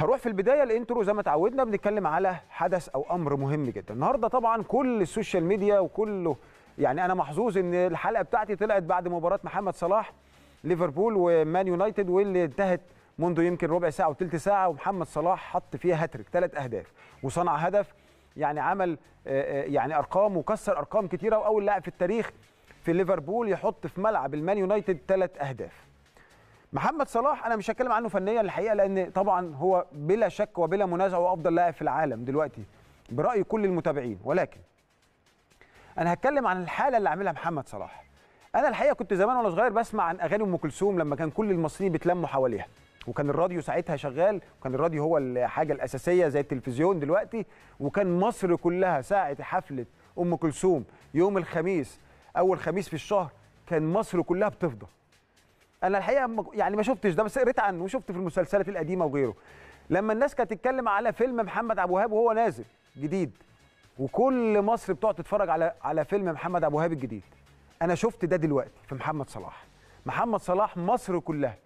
هروح في البدايه الانترو زي ما تعودنا بنتكلم على حدث او امر مهم جدا النهارده طبعا كل السوشيال ميديا وكله يعني انا محظوظ ان الحلقه بتاعتي طلعت بعد مباراه محمد صلاح ليفربول ومان يونايتد واللي انتهت منذ يمكن ربع ساعه وثلث ساعه ومحمد صلاح حط فيها هاتريك ثلاث اهداف وصنع هدف يعني عمل آه، آه، يعني ارقام وكسر ارقام كتيره واول لاعب في التاريخ في ليفربول يحط في ملعب المان يونايتد ثلاث اهداف محمد صلاح انا مش هتكلم عنه فنيا الحقيقه لان طبعا هو بلا شك وبلا منازع هو افضل لاعب في العالم دلوقتي براي كل المتابعين ولكن انا هتكلم عن الحاله اللي عاملها محمد صلاح انا الحقيقه كنت زمان وانا صغير بسمع عن اغاني ام كلثوم لما كان كل المصريين بيتلموا حواليها وكان الراديو ساعتها شغال وكان الراديو هو الحاجه الاساسيه زي التلفزيون دلوقتي وكان مصر كلها ساعه حفله ام كلثوم يوم الخميس اول خميس في الشهر كان مصر كلها بتفضى انا الحقيقه يعني ما شفتش ده بس قريت عنه وشفت في المسلسلات القديمه وغيره لما الناس كانت تتكلم على فيلم محمد عبد الوهاب وهو نازل جديد وكل مصر بتقعد تتفرج على على فيلم محمد عبد الوهاب الجديد انا شفت ده دلوقتي في محمد صلاح محمد صلاح مصر كلها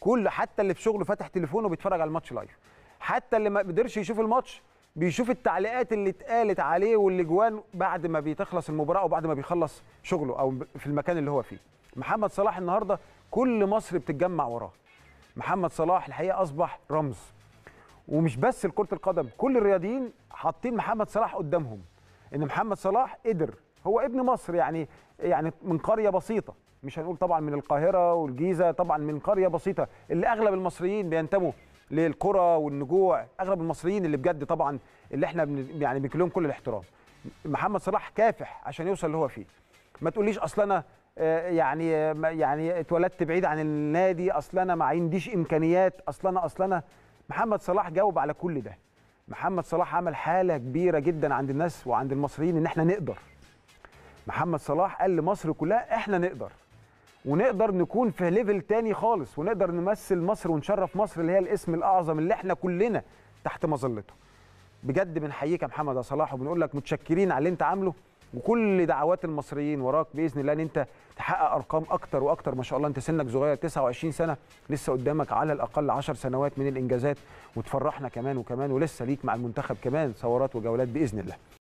كل حتى اللي في شغله فاتح تليفونه بيتفرج على الماتش لايف حتى اللي ما قدرش يشوف الماتش بيشوف التعليقات اللي اتقالت عليه والاجوان بعد ما بتخلص المباراه وبعد ما بيخلص شغله او في المكان اللي هو فيه محمد صلاح النهارده كل مصر بتتجمع وراه محمد صلاح الحقيقه اصبح رمز ومش بس لكره القدم كل الرياضيين حاطين محمد صلاح قدامهم ان محمد صلاح قدر هو ابن مصر يعني يعني من قريه بسيطه مش هنقول طبعا من القاهره والجيزه طبعا من قريه بسيطه اللي اغلب المصريين بينتموا للقرى والنجوع اغلب المصريين اللي بجد طبعا اللي احنا بن يعني بنكلهم كل الاحترام محمد صلاح كافح عشان يوصل اللي هو فيه ما تقوليش اصل انا آه، يعني يعني اتولدت بعيد عن النادي اصل انا ما عنديش امكانيات اصل انا اصل انا محمد صلاح جاوب على كل ده محمد صلاح عمل حاله كبيره جدا عند الناس وعند المصريين ان احنا نقدر محمد صلاح قال لمصر كلها احنا نقدر ونقدر نكون في ليفل تاني خالص ونقدر نمثل مصر ونشرف مصر اللي هي الاسم الاعظم اللي احنا كلنا تحت مظلته بجد بنحييك يا محمد يا صلاح وبنقول لك متشكرين على اللي انت عامله وكل دعوات المصريين وراك باذن الله ان انت تحقق ارقام اكتر واكتر ما شاء الله انت سنك صغير 29 سنه لسه قدامك على الاقل 10 سنوات من الانجازات وتفرحنا كمان وكمان ولسه ليك مع المنتخب كمان ثورات وجولات باذن الله